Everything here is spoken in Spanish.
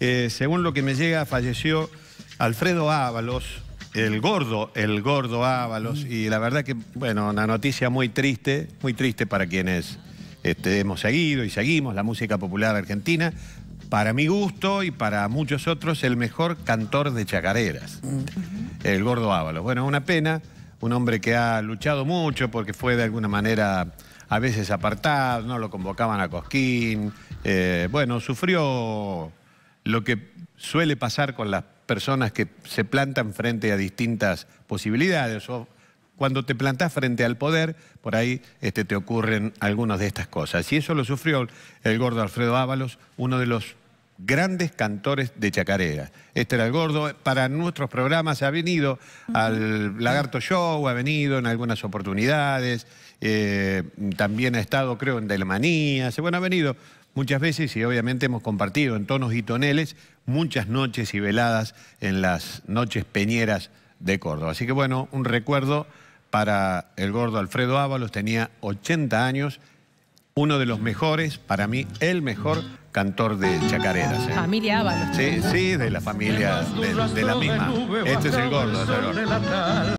Eh, según lo que me llega, falleció Alfredo Ábalos, el gordo, el gordo Ábalos. Mm. Y la verdad que, bueno, una noticia muy triste, muy triste para quienes este, hemos seguido y seguimos la música popular argentina. Para mi gusto y para muchos otros, el mejor cantor de chacareras, el gordo Ábalos. Bueno, una pena, un hombre que ha luchado mucho porque fue de alguna manera a veces apartado, no lo convocaban a Cosquín. Eh, bueno, sufrió lo que suele pasar con las personas que se plantan frente a distintas posibilidades o cuando te plantás frente al poder, por ahí este, te ocurren algunas de estas cosas. Y eso lo sufrió el gordo Alfredo Ábalos, uno de los grandes cantores de chacarera. Este era el gordo. Para nuestros programas ha venido al Lagarto Show, ha venido en algunas oportunidades, eh, también ha estado, creo, en Delmanía. Bueno, ha venido muchas veces y obviamente hemos compartido en tonos y toneles muchas noches y veladas en las noches peñeras de Córdoba. Así que bueno, un recuerdo para el gordo Alfredo Ábalos, tenía 80 años, uno de los mejores, para mí el mejor cantor de chacareras. ¿eh? Familia Ábalos. Sí, sí, de la familia, de, la misma. Este es el gordo. Es el gordo.